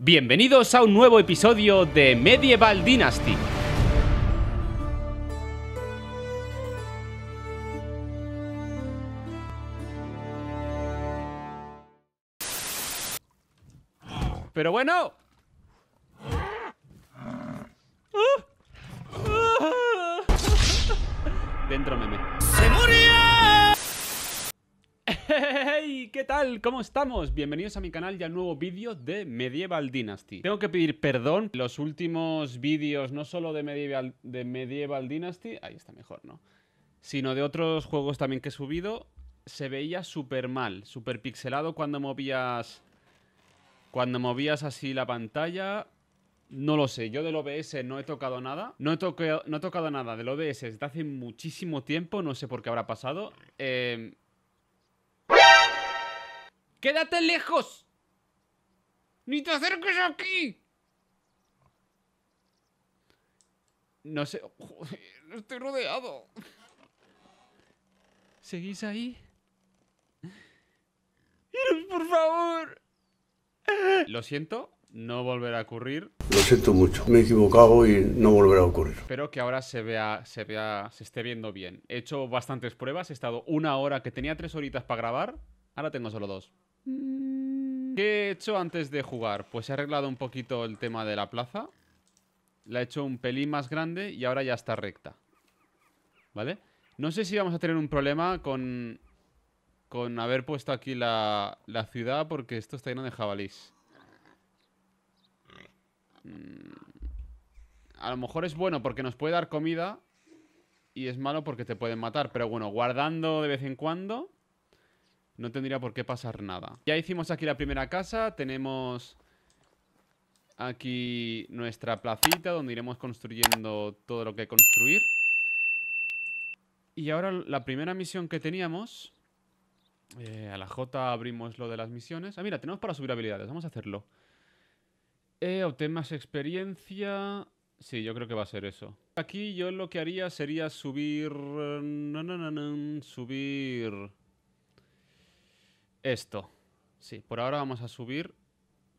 Bienvenidos a un nuevo episodio de Medieval Dynasty. Pero bueno... Dentro meme. ¡Hey! ¿Qué tal? ¿Cómo estamos? Bienvenidos a mi canal y al nuevo vídeo de Medieval Dynasty. Tengo que pedir perdón, los últimos vídeos no solo de Medieval, de Medieval Dynasty, ahí está mejor, ¿no? Sino de otros juegos también que he subido, se veía súper mal, súper pixelado cuando movías... Cuando movías así la pantalla, no lo sé, yo del OBS no he tocado nada. No he, no he tocado nada del OBS desde hace muchísimo tiempo, no sé por qué habrá pasado. Eh, Quédate lejos. Ni te acerques aquí. No sé. Joder, estoy rodeado. ¿Seguís ahí? Por favor. Lo siento, no volverá a ocurrir. Lo siento mucho, me he equivocado y no volverá a ocurrir. Espero que ahora se vea, se vea, se esté viendo bien. He hecho bastantes pruebas, he estado una hora que tenía tres horitas para grabar, ahora tengo solo dos. Mm. ¿Qué he hecho antes de jugar? Pues he arreglado un poquito el tema de la plaza. La he hecho un pelín más grande y ahora ya está recta. ¿Vale? No sé si vamos a tener un problema con... Con haber puesto aquí la, la ciudad porque esto está lleno de jabalís. Mm. A lo mejor es bueno porque nos puede dar comida y es malo porque te pueden matar. Pero bueno, guardando de vez en cuando no tendría por qué pasar nada. Ya hicimos aquí la primera casa. Tenemos aquí nuestra placita donde iremos construyendo todo lo que construir. Y ahora la primera misión que teníamos... Eh, a la J abrimos lo de las misiones. Ah, mira, tenemos para subir habilidades. Vamos a hacerlo. Eh, obtén más experiencia... Sí, yo creo que va a ser eso. Aquí yo lo que haría sería subir... Eh, no, no, no, no. Subir... Esto. Sí, por ahora vamos a subir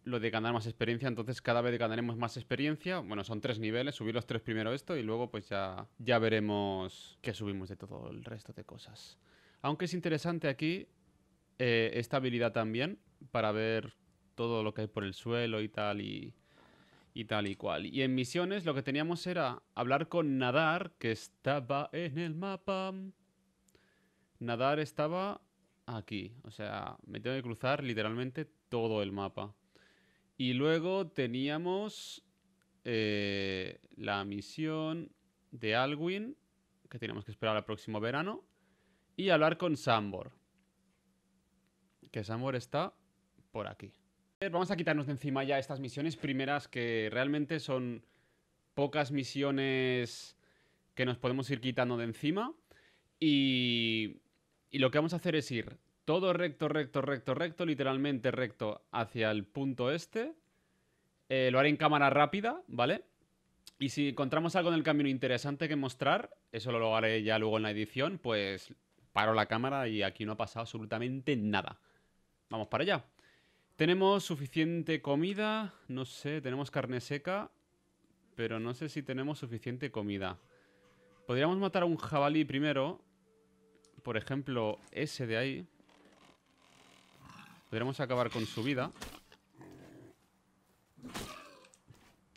lo de ganar más experiencia, entonces cada vez ganaremos más experiencia. Bueno, son tres niveles, subir los tres primero esto y luego pues ya, ya veremos qué subimos de todo el resto de cosas. Aunque es interesante aquí eh, esta habilidad también para ver todo lo que hay por el suelo y tal y, y tal y cual. Y en misiones lo que teníamos era hablar con Nadar, que estaba en el mapa. Nadar estaba aquí. O sea, me tengo que cruzar literalmente todo el mapa. Y luego teníamos eh, la misión de Alwin, que teníamos que esperar al próximo verano, y hablar con Sambor. Que Sambor está por aquí. Vamos a quitarnos de encima ya estas misiones primeras que realmente son pocas misiones que nos podemos ir quitando de encima. Y y lo que vamos a hacer es ir todo recto, recto, recto, recto, literalmente recto hacia el punto este. Eh, lo haré en cámara rápida, ¿vale? Y si encontramos algo en el camino interesante que mostrar, eso lo haré ya luego en la edición, pues paro la cámara y aquí no ha pasado absolutamente nada. Vamos para allá. Tenemos suficiente comida, no sé, tenemos carne seca, pero no sé si tenemos suficiente comida. Podríamos matar a un jabalí primero por ejemplo, ese de ahí. Podremos acabar con su vida.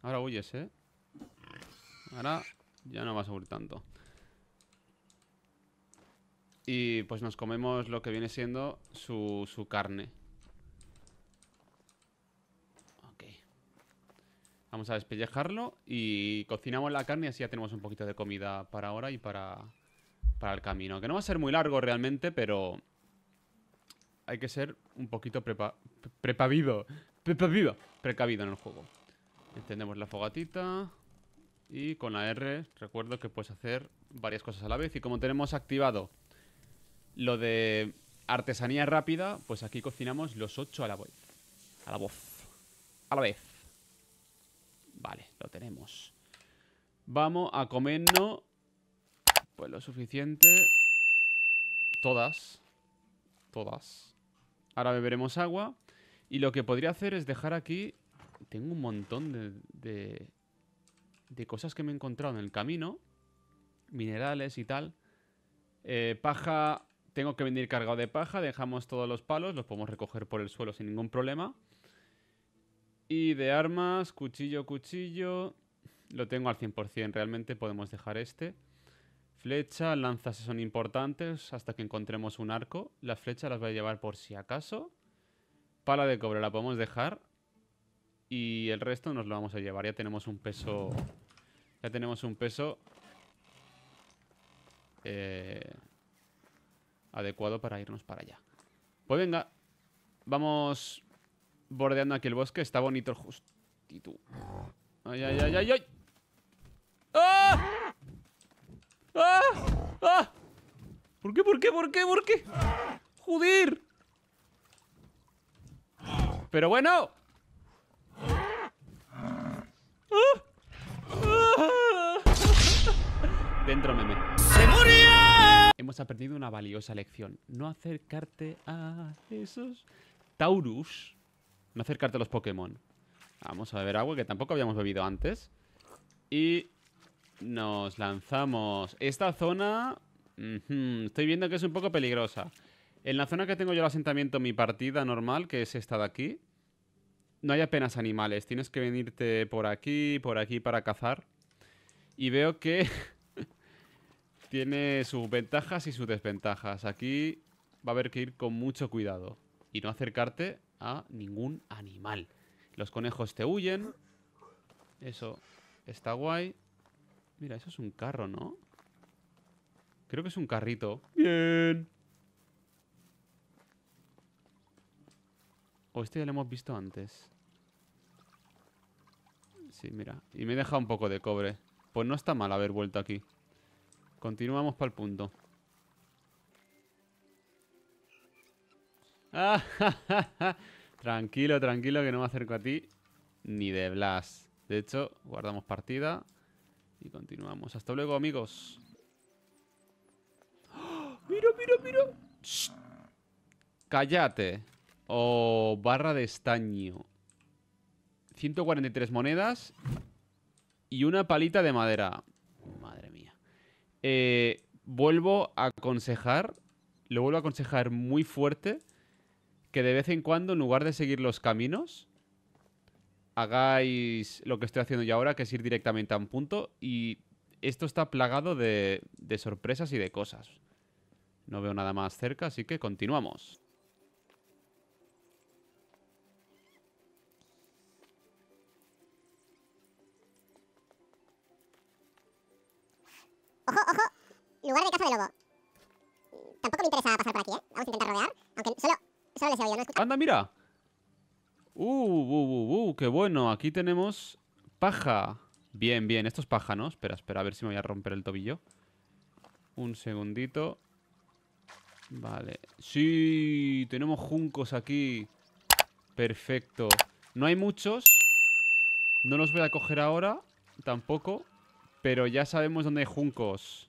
Ahora huyes, ¿eh? Ahora ya no vas a huir tanto. Y pues nos comemos lo que viene siendo su, su carne. Ok. Vamos a despellejarlo y cocinamos la carne así ya tenemos un poquito de comida para ahora y para, para el camino. Que no va a ser muy largo realmente, pero hay que ser un poquito prepa prepavido. Prepavido. Precavido en el juego. Entendemos la fogatita. Y con la R, recuerdo que puedes hacer varias cosas a la vez. Y como tenemos activado lo de artesanía rápida, pues aquí cocinamos los 8 a la voz. A la voz. A la vez. Vale, lo tenemos. Vamos a comernos pues lo suficiente. Todas. Todas. Ahora beberemos agua. Y lo que podría hacer es dejar aquí... Tengo un montón de, de, cosas que me he encontrado en el camino. Minerales y tal. Eh, paja... Tengo que venir cargado de paja. Dejamos todos los palos. Los podemos recoger por el suelo sin ningún problema. Y de armas, cuchillo, cuchillo. Lo tengo al 100%. Realmente podemos dejar este. Flecha, lanzas son importantes hasta que encontremos un arco. Las flechas las voy a llevar por si acaso. Pala de cobre la podemos dejar. Y el resto nos lo vamos a llevar. Ya tenemos un peso... Ya tenemos un peso... Eh, adecuado para irnos para allá. Pues venga. Vamos bordeando aquí el bosque. Está bonito el justito. Ay, ay, ay, ay, ay. ¡Ah! ¡Ah! ¿Por qué? ¿Por qué? ¿Por qué? ¿Por qué? ¡Joder! Pero bueno. Dentro meme. ¡Se Hemos aprendido una valiosa lección. No acercarte a esos Taurus. No acercarte a los Pokémon. Vamos a beber agua que tampoco habíamos bebido antes. Y nos lanzamos. Esta zona... estoy viendo que es un poco peligrosa. En la zona que tengo yo el asentamiento, mi partida normal, que es esta de aquí, no hay apenas animales. Tienes que venirte por aquí, por aquí para cazar. Y veo que tiene sus ventajas y sus desventajas. Aquí va a haber que ir con mucho cuidado y no acercarte a ningún animal. Los conejos te huyen. Eso está guay. Mira, eso es un carro, ¿no? Creo que es un carrito. Bien. O este ya lo hemos visto antes. Sí, mira. Y me he dejado un poco de cobre. Pues no está mal haber vuelto aquí. Continuamos para el punto. tranquilo, tranquilo, que no me acerco a ti ni de Blas. De hecho, guardamos partida. Y continuamos. Hasta luego, amigos. ¡Miro, miro, miro! mira ¡Cállate! O barra de estaño. 143 monedas y una palita de madera. Madre mía. Eh, vuelvo a aconsejar, lo vuelvo a aconsejar muy fuerte, que de vez en cuando, en lugar de seguir los caminos, hagáis lo que estoy haciendo yo ahora, que es ir directamente a un punto. Y esto está plagado de, sorpresas y de cosas. No veo nada más cerca, así que continuamos. ¡Ojo, ojo! Lugar de casa de lobo. Tampoco me interesa pasar por aquí, ¿eh? Vamos a intentar rodear, aunque solo, solo les he oído, ¿no? Escucha. ¡Anda, mira! Uh, uh, uh, uh, uh, qué bueno. Aquí tenemos paja. Bien, bien. Esto es paja, ¿no? Espera, espera. A ver si me voy a romper el tobillo. Un segundito. Vale. Sí, tenemos juncos aquí. Perfecto. No hay muchos. No los voy a coger ahora. Tampoco. Pero ya sabemos dónde hay juncos.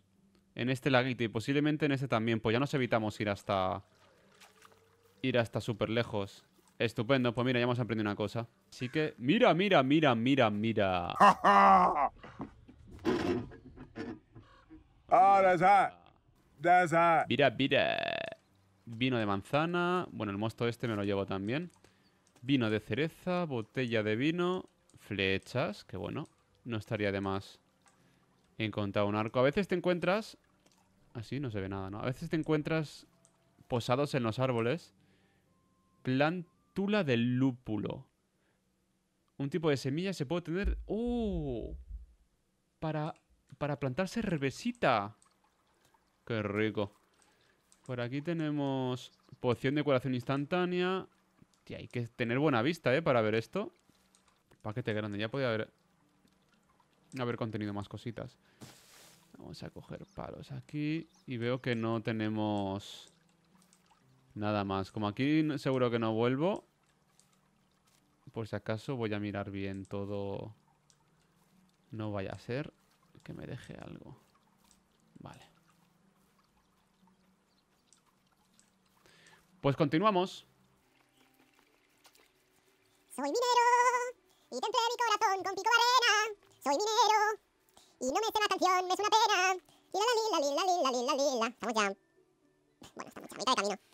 En este laguito y posiblemente en este también. Pues ya nos evitamos ir hasta... Ir hasta súper lejos. Estupendo, pues mira, ya hemos aprendido una cosa. Así que, mira, mira, mira, mira, mira. ah that's hot. That's hot. Mira, mira. Vino de manzana. Bueno, el mosto este me lo llevo también. Vino de cereza, botella de vino, flechas, que bueno, no estaría de más encontrar un arco. A veces te encuentras... Así no se ve nada, ¿no? A veces te encuentras posados en los árboles. Plant tula del lúpulo. Un tipo de semilla se puede tener... ¡Oh! Para, para plantarse revesita. ¡Qué rico! Por aquí tenemos poción de curación instantánea. Tía, hay que tener buena vista, ¿eh? Para ver esto. Paquete grande. Ya podía haber... Haber contenido más cositas. Vamos a coger palos aquí. Y veo que no tenemos... Nada más. Como aquí seguro que no vuelvo, por si acaso voy a mirar bien todo. No vaya a ser que me deje algo. Vale. Pues continuamos. Soy minero y templé mi corazón con pico de arena. Soy minero y no me sé la canción, me es una pena. Lila, lila, lila, lila, lila, lila. Estamos ya. Bueno, estamos ya a mitad de camino.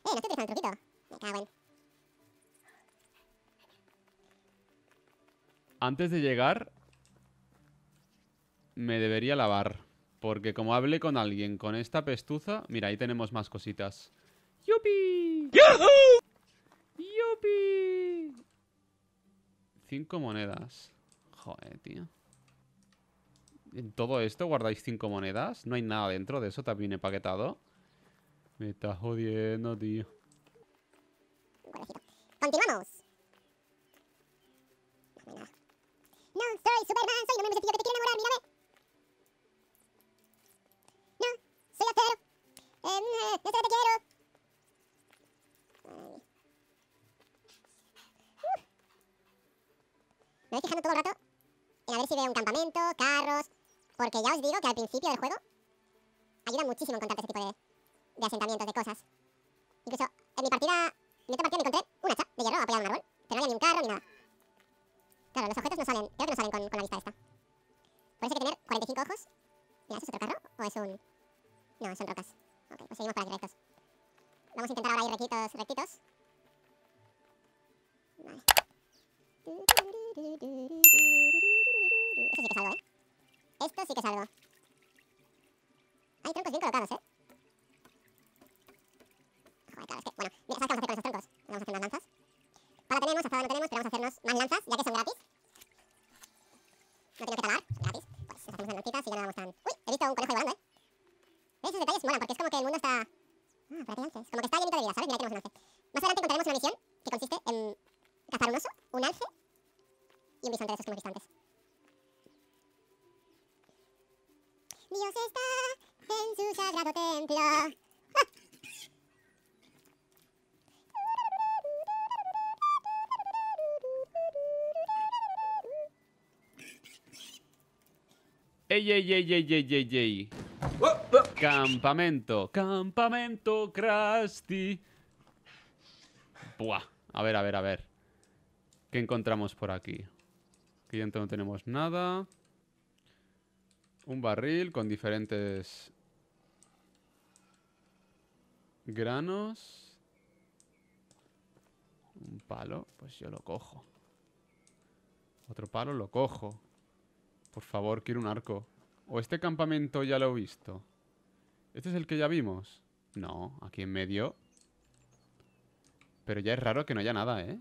Eh, Antes de llegar... Me debería lavar. Porque como hablé con alguien con esta pestuza... Mira, ahí tenemos más cositas. ¡Yupi! ¡Yahoo! ¡Yupi! Cinco monedas. Joder, tío. ¿En todo esto guardáis cinco monedas? ¿No hay nada dentro de eso también empaquetado? Me estás jodiendo, tío. Continuamos. No soy Superman, soy un hombre sencillo que te quiere enamorar, mírame. No, soy acero. Eh, no te quiero. Me voy fijando todo el rato en a ver si veo un campamento, carros... Porque ya os digo que al principio del juego ayuda muchísimo encontrar ese tipo de de asentamientos, de cosas. Incluso en mi partida, en esta partida me encontré un hacha de hierro apoyado en un árbol, pero no había ni un carro ni nada. Claro, los objetos no salen, creo que no salen con, la vista esta. Por eso que tener 45 ojos. Mira, ¿eso es otro carro? ¿O es un...? No, son rocas. Ok, pues seguimos para aquí rectos. Vamos a intentar ahora ir rectitos, rectitos. Vale. Esto sí que salgo, ¿eh? Esto sí que salgo. Campamento, campamento Krusty. Buah, a ver, a ver, a ver. ¿Qué encontramos por aquí? Aquí dentro no tenemos nada. Un barril con diferentes granos. Un palo, pues yo lo cojo. Otro palo lo cojo. Por favor, quiero un arco. ¿O este campamento ya lo he visto? ¿Este es el que ya vimos? No, aquí en medio. Pero ya es raro que no haya nada, ¿eh?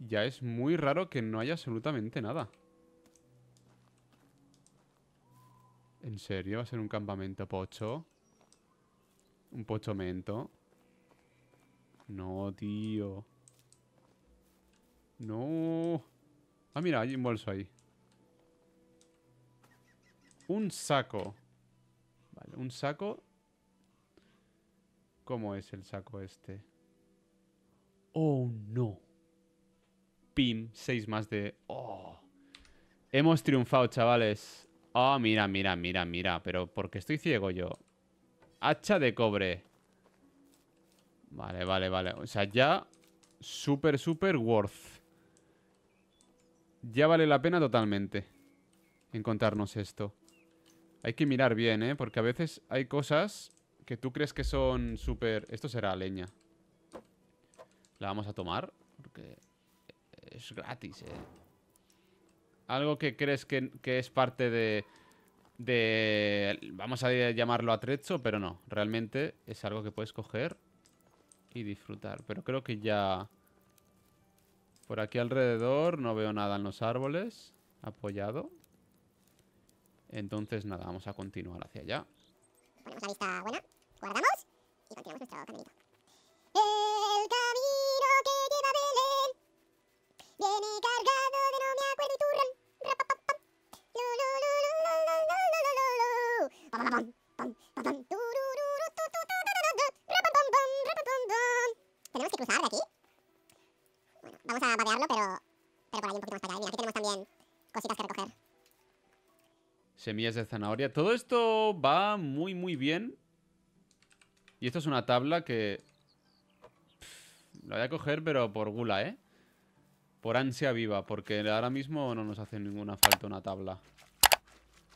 Ya es muy raro que no haya absolutamente nada. ¿En serio? ¿Va a ser un campamento pocho? ¿Un pochomento? No, tío. No. Ah, mira, hay un bolso ahí. Un saco. Vale, un saco. ¿Cómo es el saco este? Oh, no. Pim, seis más de... Oh. Hemos triunfado, chavales. Oh, mira, mira, mira, mira. Pero porque estoy ciego yo. Hacha de cobre. Vale, vale, vale. O sea, ya... Super, super worth. Ya vale la pena totalmente. Encontrarnos esto. Hay que mirar bien, ¿eh? Porque a veces hay cosas que tú crees que son súper... Esto será leña. La vamos a tomar. Porque es gratis, ¿eh? Algo que crees que, es parte de... De... Vamos a llamarlo atrecho, pero no. Realmente es algo que puedes coger y disfrutar. Pero creo que ya... Por aquí alrededor no veo nada en los árboles. Apoyado. Entonces, nada, vamos a continuar hacia allá. Ponemos la vista buena, guardamos y continuamos nuestro caminito. El camino que lleva Belén viene cargado de no me acuerdo y turrón. ¿Tenemos que cruzar de aquí? Bueno, vamos a vadearlo, pero, pero por ahí un poquito más para allá. Y aquí tenemos también cositas que recoger. Semillas de zanahoria. Todo esto va muy, muy bien. Y esto es una tabla que... la voy a coger, pero por gula, ¿eh? Por ansia viva, porque ahora mismo no nos hace ninguna falta una tabla.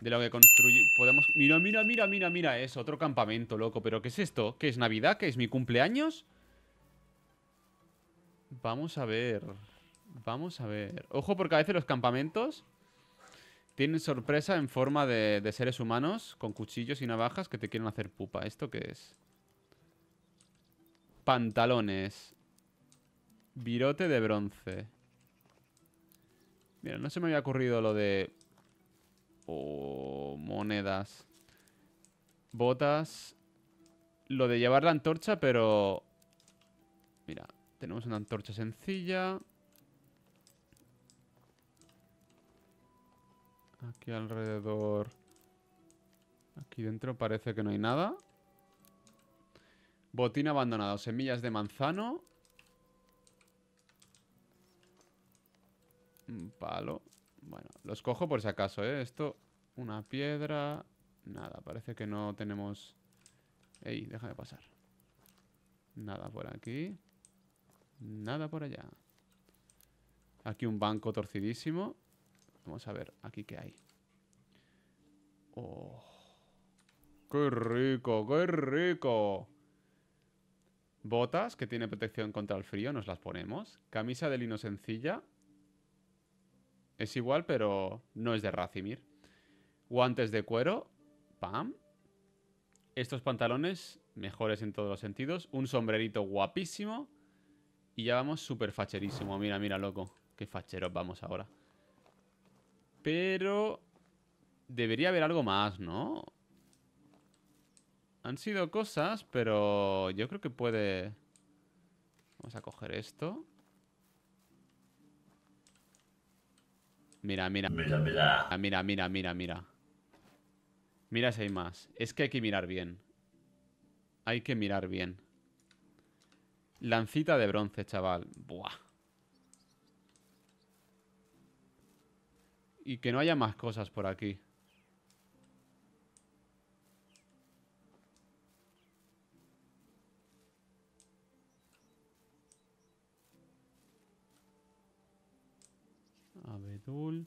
De lo que construye... Podemos... Mira, mira, mira, mira, mira. Es otro campamento, loco. ¿Pero qué es esto? ¿Qué es Navidad? ¿Qué es mi cumpleaños? Vamos a ver. Vamos a ver. Ojo, porque a veces los campamentos tienen sorpresa en forma de, seres humanos con cuchillos y navajas que te quieren hacer pupa. ¿Esto qué es? Pantalones. Virote de bronce. Mira, no se me había ocurrido lo de... Oh, monedas. Botas. Lo de llevar la antorcha, pero... Mira, tenemos una antorcha sencilla. Aquí alrededor... Aquí dentro parece que no hay nada. Botín abandonado. Semillas de manzano. Un palo. Bueno, los cojo por si acaso, ¿eh? Esto, una piedra... Nada, parece que no tenemos... Ey, déjame pasar. Nada por aquí. Nada por allá. Aquí un banco torcidísimo. Vamos a ver aquí qué hay. Oh. ¡Qué rico! ¡Qué rico! Botas, que tiene protección contra el frío, nos las ponemos. Camisa de lino sencilla. Es igual, pero no es de Racimir. Guantes de cuero. Pam. Estos pantalones, mejores en todos los sentidos. Un sombrerito guapísimo. Y ya vamos súper facherísimo. Mira, mira, loco. Qué facheros vamos ahora. Pero debería haber algo más, ¿no? Han sido cosas, pero yo creo que puede... Vamos a coger esto. Mira, mira. Mira, mira. Ah, mira, mira, mira, mira. Mira si hay más. Es que hay que mirar bien. Hay que mirar bien. Lancita de bronce, chaval. Buah. Y que no haya más cosas por aquí. Abedul.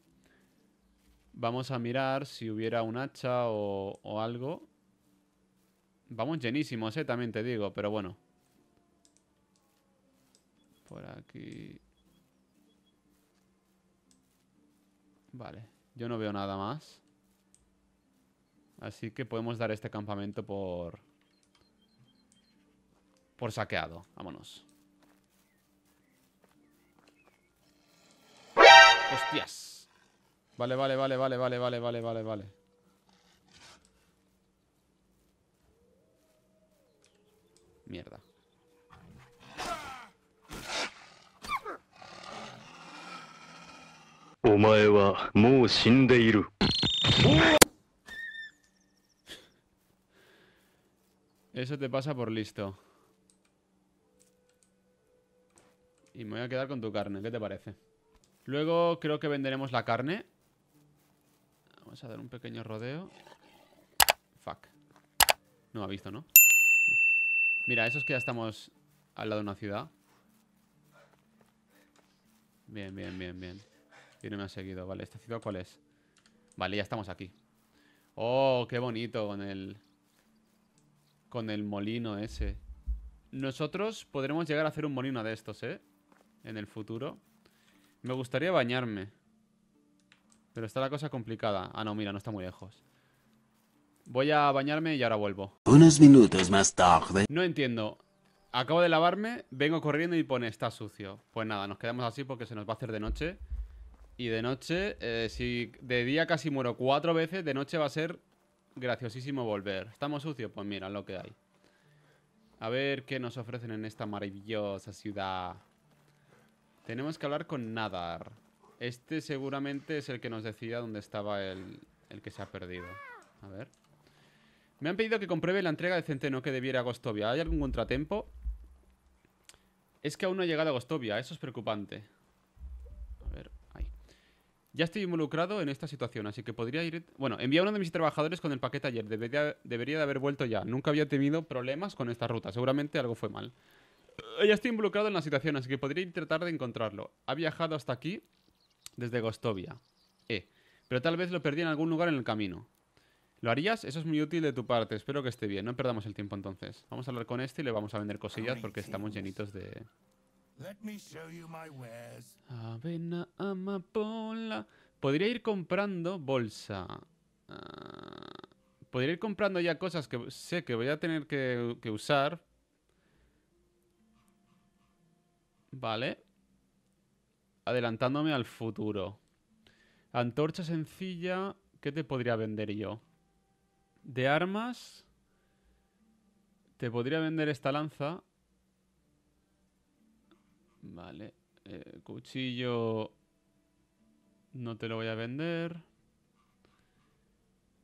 Vamos a mirar si hubiera un hacha o, algo. Vamos llenísimos, eh, también te digo, pero bueno. Por aquí... Vale, yo no veo nada más. Así que podemos dar este campamento por... Por saqueado. Vámonos. ¡Hostias! Vale, vale, vale, vale, vale, vale, vale, vale, vale. Mierda. Eso te pasa por listo. Y me voy a quedar con tu carne, ¿qué te parece? Luego creo que venderemos la carne. Vamos a dar un pequeño rodeo. Fuck. No ha visto, ¿no? Mira, eso es que ya estamos al lado de una ciudad. Bien, bien, bien, bien. Y no me ha seguido. Vale, ¿esta ciudad cuál es? Vale, ya estamos aquí. Oh, qué bonito con el... Con el molino ese. Nosotros podremos llegar a hacer un molino de estos, ¿eh? En el futuro. Me gustaría bañarme. Pero está la cosa complicada. Ah, no, mira, no está muy lejos. Voy a bañarme y ahora vuelvo. Unos minutos más tarde. No entiendo. Acabo de lavarme, vengo corriendo y pone está sucio. Pues nada, nos quedamos así porque se nos va a hacer de noche. Y de noche, eh, si de día casi muero cuatro veces, de noche va a ser graciosísimo volver. ¿Estamos sucios? Pues mira lo que hay. A ver qué nos ofrecen en esta maravillosa ciudad. Tenemos que hablar con Nadar. Este seguramente es el que nos decía dónde estaba el, que se ha perdido. A ver. Me han pedido que compruebe la entrega de Centeno que debiera a Gostovia. ¿Hay algún contratempo? Es que aún no ha llegado a Gostovia. Eso es preocupante. Ya estoy involucrado en esta situación, así que podría ir... Bueno, envié a uno de mis trabajadores con el paquete ayer. Debería, de haber vuelto ya. Nunca había tenido problemas con esta ruta. Seguramente algo fue mal. Ya estoy involucrado en la situación, así que podría tratar de encontrarlo. Ha viajado hasta aquí desde Gostovia. Eh. Pero tal vez lo perdí en algún lugar en el camino. ¿Lo harías? Eso es muy útil de tu parte. Espero que esté bien. No perdamos el tiempo entonces. Vamos a hablar con este y le vamos a vender cosillas porque estamos llenitos de, Avena, amapola. Podría ir comprando bolsa. Ah, podría ir comprando ya cosas que sé que voy a tener que usar. Vale. Adelantándome al futuro. Antorcha sencilla. ¿Qué te podría vender yo? De armas. Te podría vender esta lanza. Vale. Eh, cuchillo... No te lo voy a vender.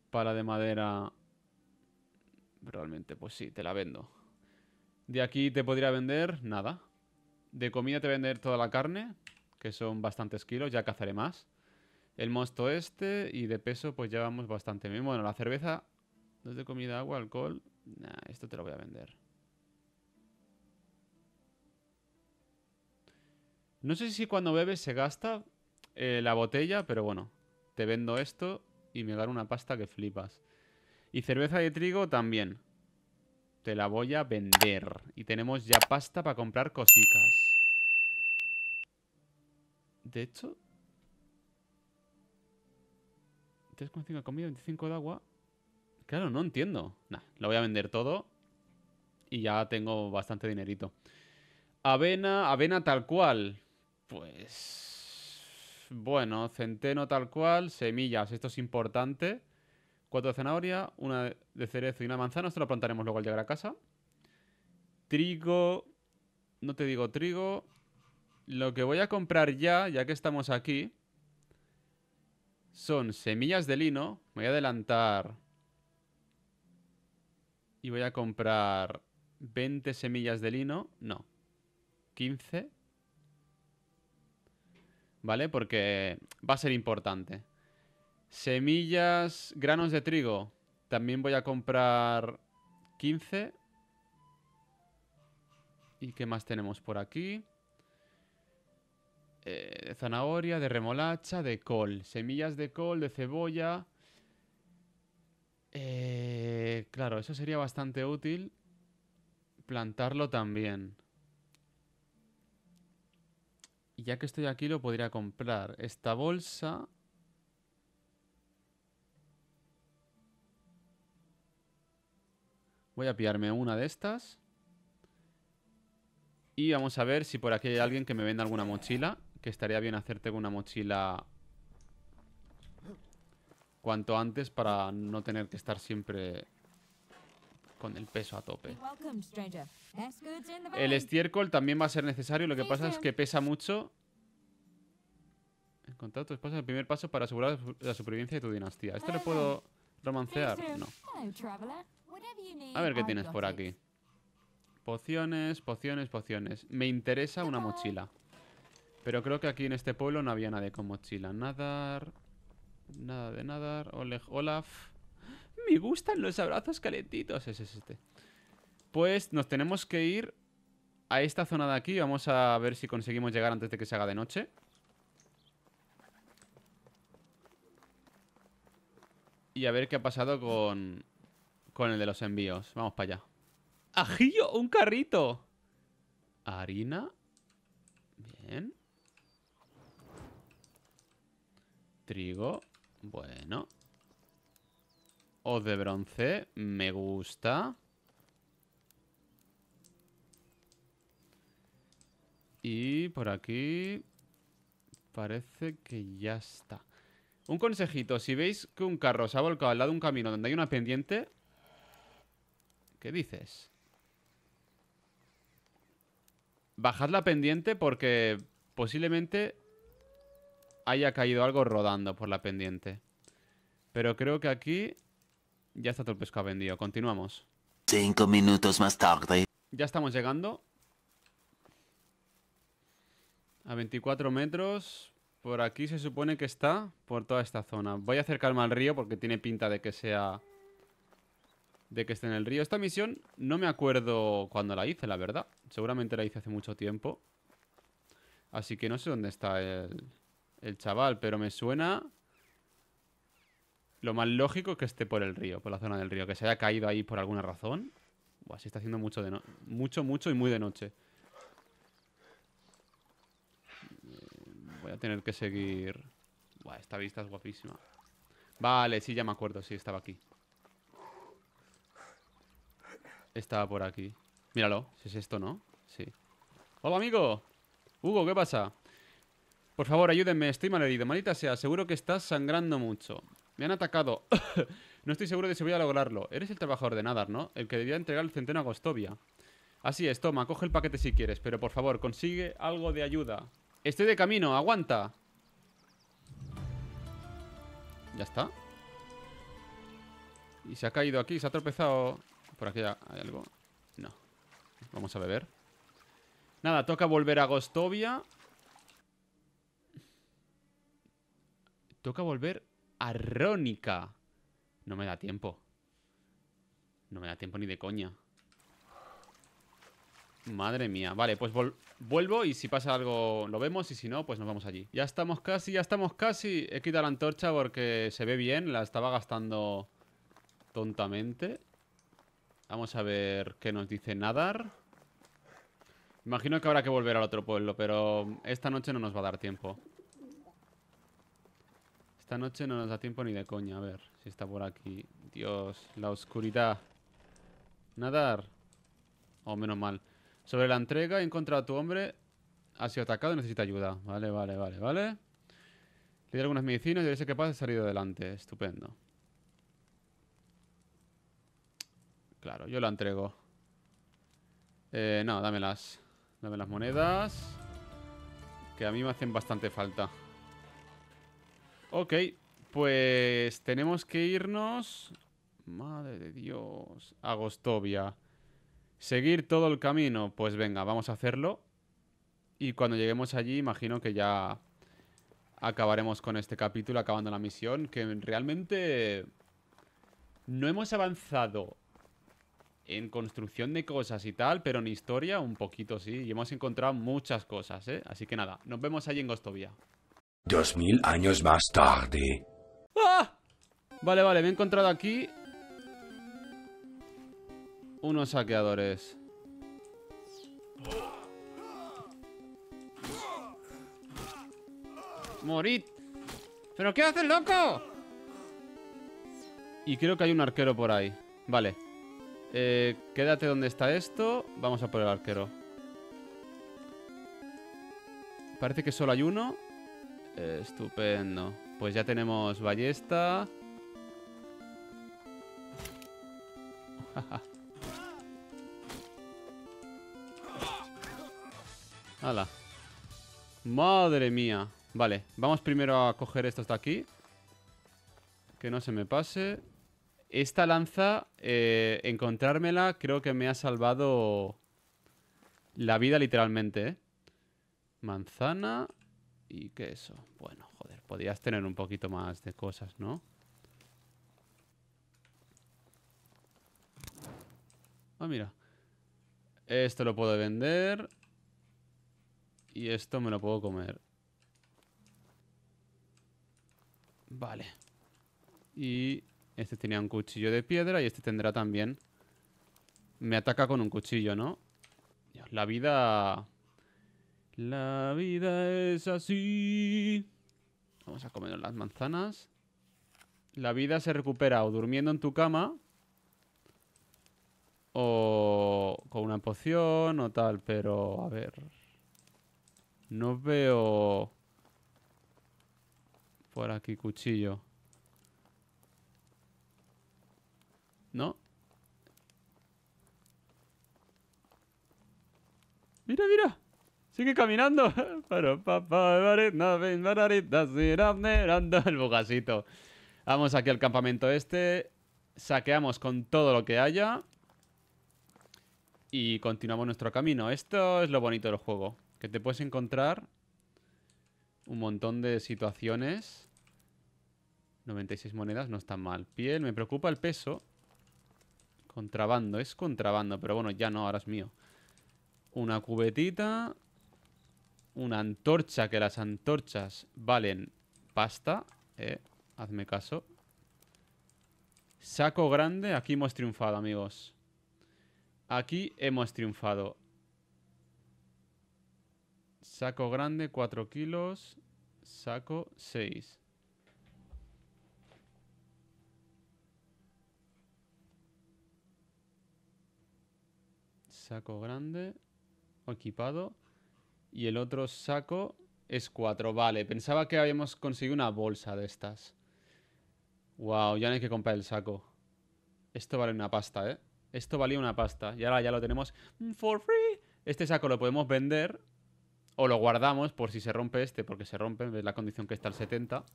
para de madera... Realmente, pues sí, te la vendo. De aquí te podría vender nada. De comida te vender toda la carne, que son bastantes kilos, ya cazaré más. El mosto este y de peso pues ya vamos bastante bien. Bueno, la cerveza, dos de comida, agua, alcohol... esto te lo voy a vender. No sé si cuando bebes se gasta eh, la botella, pero bueno, te vendo esto y me gano una pasta que flipas. Y cerveza de trigo también. Te la voy a vender. Y tenemos ya pasta para comprar cositas. De hecho... 3,5 de comida, 25 de agua. Claro, no entiendo. Nah, lo voy a vender todo. Y ya tengo bastante dinerito. Avena, avena tal cual. Pues. Bueno, centeno tal cual, semillas, esto es importante. Cuatro de zanahoria, una de cerezo y una manzana. Esto lo plantaremos luego al llegar a casa. Trigo. No te digo trigo. Lo que voy a comprar ya, ya que estamos aquí, son semillas de lino. voy a adelantar. Y voy a comprar 20 semillas de lino. No. 15. ¿vale? Porque va a ser importante. Semillas, granos de trigo. También voy a comprar 15. ¿Y qué más tenemos por aquí? Eh, zanahoria, de remolacha, de col. Semillas de col, de cebolla. Eh, claro, eso sería bastante útil plantarlo también ya que estoy aquí lo podría comprar. Esta bolsa... Voy a pillarme una de estas. Y vamos a ver si por aquí hay alguien que me venda alguna mochila. Que estaría bien hacerte con una mochila cuanto antes para no tener que estar siempre con el peso a tope. El estiércol también va a ser necesario, lo que pasa es que pesa mucho. El contrato es el primer paso para asegurar la supervivencia de tu dinastía. ¿Esto le puedo romancear? No. A ver qué tienes por aquí. Pociones, pociones, pociones. Me interesa una mochila. Pero creo que aquí en este pueblo no había nadie con mochila. Nadar... Nada de nadar. Oleg Olaf... Me gustan los abrazos calentitos. Ese es este. Pues nos tenemos que ir a esta zona de aquí. Vamos a ver si conseguimos llegar antes de que se haga de noche. Y a ver qué ha pasado con, con el de los envíos. Vamos para allá. ¡Ajillo! ¡Un carrito! Harina. Bien. Trigo. Bueno. O de bronce, me gusta. Y por aquí parece que ya está. Un consejito, si veis que un carro se ha volcado al lado de un camino donde hay una pendiente, ¿qué dices? Bajad la pendiente porque posiblemente haya caído algo rodando por la pendiente. Pero creo que aquí ya está todo el pescado vendido. Continuamos. Cinco minutos más tarde. Ya estamos llegando. A 24 metros. Por aquí se supone que está. Por toda esta zona. Voy a acercarme al río porque tiene pinta de que sea... De que esté en el río. Esta misión no me acuerdo cuando la hice, la verdad. Seguramente la hice hace mucho tiempo. Así que no sé dónde está el, el chaval, pero me suena lo más lógico es que esté por el río, por la zona del río, que se haya caído ahí por alguna razón. Buah, se está haciendo mucho de no mucho, mucho y muy de noche. Voy a tener que seguir. Buah, esta vista es guapísima. Vale, sí, ya me acuerdo, sí, estaba aquí. Estaba por aquí. Míralo, si es esto, ¿no? Sí. Hola, amigo. Hugo, ¿qué pasa? Por favor, ayúdenme, estoy malherido. Maldita sea, seguro que estás sangrando mucho. Me han atacado. no estoy seguro de si voy a lograrlo. Eres el trabajador de Nadar, ¿no? El que debía entregar el centeno a Gostovia. Así es, toma, coge el paquete si quieres, pero por favor, consigue algo de ayuda. Estoy de camino, aguanta. Ya está. Y se ha caído aquí, se ha tropezado. Por aquí hay algo. No. Vamos a beber. Nada, toca volver a Gostovia. Toca volver arrónica. No me da tiempo. No me da tiempo ni de coña. Madre mía. Vale, pues vuelvo y si pasa algo lo vemos y si no, pues nos vamos allí. Ya estamos casi, ya estamos casi. He quitado la antorcha porque se ve bien. La estaba gastando tontamente. Vamos a ver qué nos dice Nadar. Imagino que habrá que volver al otro pueblo, pero esta noche no nos va a dar tiempo. Esta noche no nos da tiempo ni de coña. A ver si está por aquí. Dios, la oscuridad. Nadar. Oh, menos mal. Sobre la entrega, he encontrado a tu hombre. Ha sido atacado y necesita ayuda. Vale, vale, vale, vale. Le di algunas medicinas y debe sé qué pasa. He salido adelante. Estupendo. Claro, yo la entrego. Eh, no, dámelas. Dame las monedas. Que a mí me hacen bastante falta. Ok, pues tenemos que irnos... Madre de Dios. A Gostovia. Seguir todo el camino. Pues venga, vamos a hacerlo. Y cuando lleguemos allí, imagino que ya acabaremos con este capítulo, acabando la misión, que realmente no hemos avanzado en construcción de cosas y tal, pero en historia un poquito sí, y hemos encontrado muchas cosas, ¿eh? Así que nada, nos vemos allí en Gostovia. Dos mil años más tarde. ¡Ah! Vale, vale, me he encontrado aquí unos saqueadores. Morid. ¿Pero qué haces, loco? Y creo que hay un arquero por ahí. Vale. Eh, quédate donde está esto. Vamos a por el arquero. Parece que solo hay uno estupendo. Pues ya tenemos ballesta. ¡Hala! ¡Madre mía! Vale, vamos primero a coger esto hasta aquí. Que no se me pase. Esta lanza, eh, encontrármela creo que me ha salvado la vida literalmente. ¿eh? Manzana y qué eso? Bueno, joder, podías tener un poquito más de cosas, ¿no? Ah, mira. Esto lo puedo vender. Y esto me lo puedo comer. Vale. Y este tenía un cuchillo de piedra y este tendrá también... Me ataca con un cuchillo, ¿no? la vida... La vida es así. Vamos a comer las manzanas. La vida se recupera o durmiendo en tu cama o con una poción o tal, pero a ver. No veo por aquí cuchillo. ¿No? Mira, mira. Sigue caminando. el Vamos aquí al campamento este. Saqueamos con todo lo que haya. Y continuamos nuestro camino. Esto es lo bonito del juego. Que te puedes encontrar un montón de situaciones. 96 monedas, no está mal. Piel, me preocupa el peso. Contrabando, es contrabando, pero bueno, ya no, ahora es mío. Una cubetita una antorcha, que las antorchas valen pasta. Eh, hazme caso. Saco grande, aquí hemos triunfado, amigos. Aquí hemos triunfado. Saco grande, 4 kilos. Saco 6. Saco grande. Equipado. Y el otro saco es 4. Vale, pensaba que habíamos conseguido una bolsa de estas. Wow, ya no hay que comprar el saco. Esto vale una pasta, ¿eh? Esto valía una pasta. Y ahora ya lo tenemos for free. Este saco lo podemos vender. O lo guardamos por si se rompe este, porque se rompe. Es la condición que está el 70?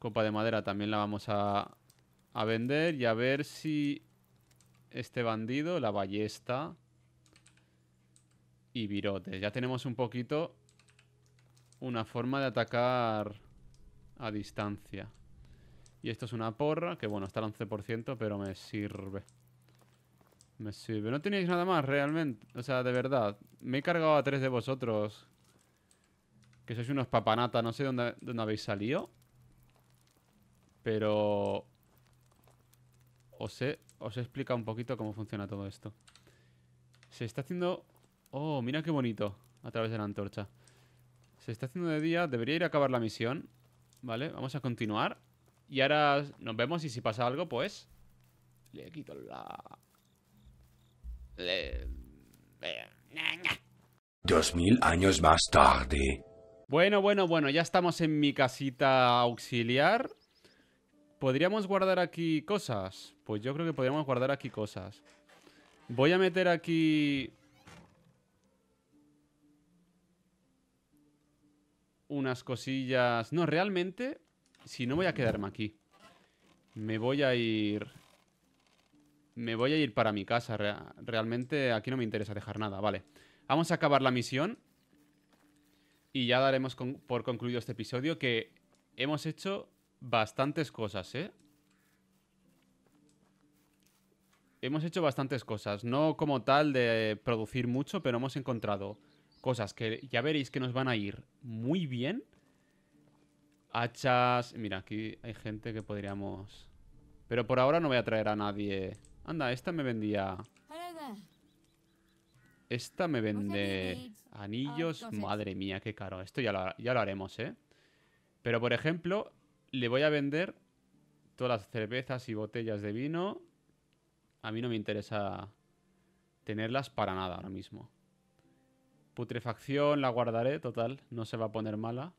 Copa de madera también la vamos a, a vender. Y a ver si este bandido, la ballesta y virote. Ya tenemos un poquito una forma de atacar a distancia. Y esto es una porra, que bueno, está al 11%, pero me sirve. Me sirve. No tenéis nada más realmente. O sea, de verdad. Me he cargado a tres de vosotros. Que sois unos papanatas. No sé dónde, dónde habéis salido. Pero os he, os un poquito cómo funciona todo esto. Se está haciendo... Oh, mira qué bonito. A través de la antorcha. Se está haciendo de día. Debería ir a acabar la misión. Vale, vamos a continuar. Y ahora nos vemos y si pasa algo, pues... Le quito la... Le... Dos mil años más tarde. Bueno, bueno, bueno, ya estamos en mi casita auxiliar. ¿Podríamos guardar aquí cosas? Pues yo creo que podríamos guardar aquí cosas. Voy a meter aquí... Unas cosillas... No, realmente... Si no voy a quedarme aquí. Me voy a ir... Me voy a ir para mi casa. Realmente aquí no me interesa dejar nada. Vale. Vamos a acabar la misión. Y ya daremos por concluido este episodio que hemos hecho bastantes cosas, ¿eh? Hemos hecho bastantes cosas, no como tal de producir mucho, pero hemos encontrado cosas que ya veréis que nos van a ir muy bien. Hachas... Mira, aquí hay gente que podríamos... Pero por ahora no voy a traer a nadie. Anda, esta me vendía... Esta me vende anillos. Madre mía, qué caro. Esto ya lo, ya lo haremos, ¿eh? Pero, por ejemplo, le voy a vender todas las cervezas y botellas de vino. A mí no me interesa tenerlas para nada ahora mismo. Putrefacción la guardaré, total, no se va a poner mala.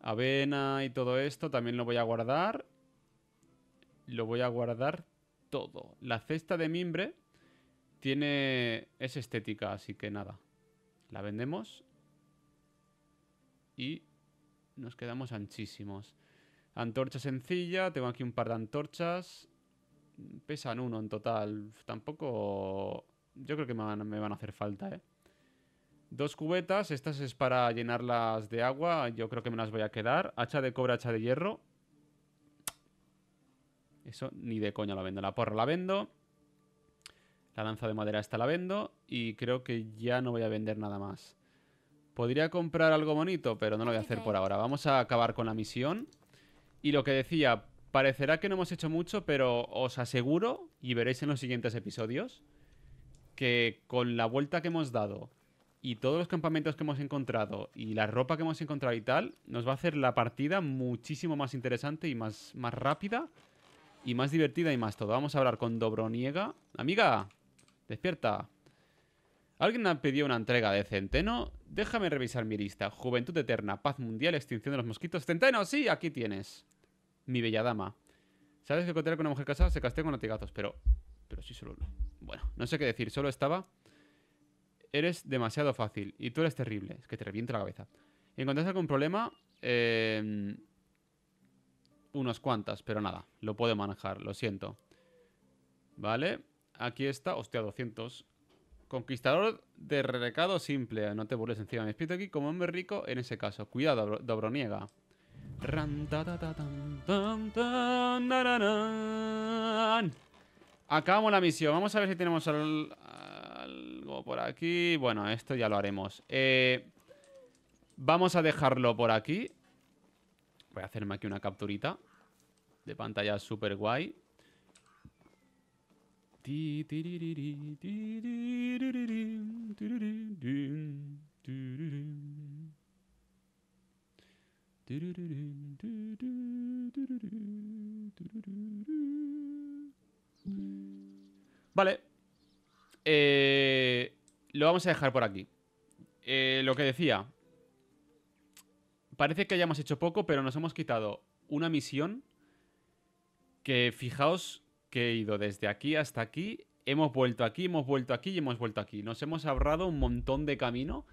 Avena y todo esto también lo voy a guardar. Lo voy a guardar todo. La cesta de mimbre tiene es estética, así que nada. La vendemos y nos quedamos anchísimos. Antorcha sencilla, tengo aquí un par de antorchas. Pesan uno en total. Tampoco... Yo creo que me van, a hacer falta, ¿eh? Dos cubetas, estas es para llenarlas de agua, yo creo que me las voy a quedar. Hacha de cobre, hacha de hierro. Eso ni de coña la vendo. La porra la vendo. La lanza de madera esta la vendo. Y creo que ya no voy a vender nada más. Podría comprar algo bonito, pero no lo voy a hacer por ahora. Vamos a acabar con la misión. Y lo que decía, parecerá que no hemos hecho mucho, pero os aseguro, y veréis en los siguientes episodios, que con la vuelta que hemos dado y todos los campamentos que hemos encontrado y la ropa que hemos encontrado y tal, nos va a hacer la partida muchísimo más interesante y más, más rápida y más divertida y más todo. Vamos a hablar con Dobroniega. Amiga, despierta. Alguien ha pedido una entrega de Centeno. Déjame revisar mi lista. Juventud Eterna, Paz Mundial, Extinción de los Mosquitos. Centeno, sí, aquí tienes mi bella dama. ¿Sabes que contar con una mujer casada? Se castiga con latigazos, pero... Pero sí solo... Bueno, no sé qué decir, solo estaba... Eres demasiado fácil y tú eres terrible. Es que te revienta la cabeza. ¿Encontraste algún problema? Eh... Em, Unos cuantas, pero nada. Lo puedo manejar, lo siento. Vale. Aquí está. Hostia, 200. Conquistador de recado simple. No te burles encima de mi espíritu aquí como hombre rico en ese caso. Cuidado, Dobroniega. Acabamos la misión. Vamos a ver si tenemos algo por aquí. Bueno, esto ya lo haremos. vamos a dejarlo por aquí. Voy a hacerme aquí una capturita de pantalla super guay. Vale. Eh, lo vamos a dejar por aquí. Eh, lo que decía. Parece que hayamos hecho poco, pero nos hemos quitado una misión que fijaos que he ido desde aquí hasta aquí. Hemos vuelto aquí, hemos vuelto aquí y hemos vuelto aquí. Nos hemos ahorrado un montón de camino.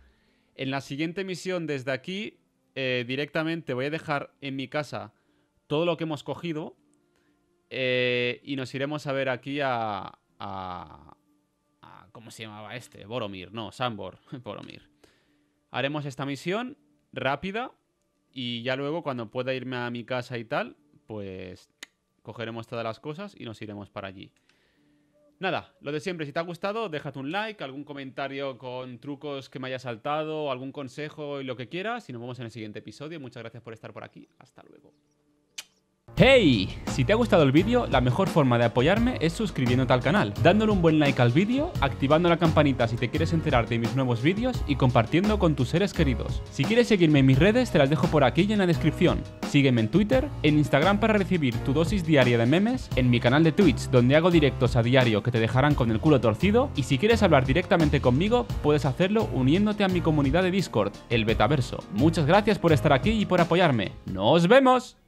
En la siguiente misión desde aquí eh, directamente voy a dejar en mi casa todo lo que hemos cogido eh, y nos iremos a ver aquí a, a, a, ¿Cómo se llamaba este? Boromir, no, Sambor, Boromir. Haremos esta misión rápida y ya luego cuando pueda irme a mi casa y tal, pues cogeremos todas las cosas y nos iremos para allí. Nada, lo de siempre, si te ha gustado, déjate un like, algún comentario con trucos que me haya saltado, algún consejo y lo que quieras. Y nos vemos en el siguiente episodio. Muchas gracias por estar por aquí. Hasta luego. ¡Hey! Si te ha gustado el vídeo, la mejor forma de apoyarme es suscribiéndote al canal, dándole un buen like al vídeo, activando la campanita si te quieres enterar de mis nuevos vídeos y compartiendo con tus seres queridos. Si quieres seguirme en mis redes, te las dejo por aquí y en la descripción. Sígueme en Twitter, en Instagram para recibir tu dosis diaria de memes, en mi canal de Twitch donde hago directos a diario que te dejarán con el culo torcido y si quieres hablar directamente conmigo, puedes hacerlo uniéndote a mi comunidad de Discord, el Betaverso. Muchas gracias por estar aquí y por apoyarme. ¡Nos vemos!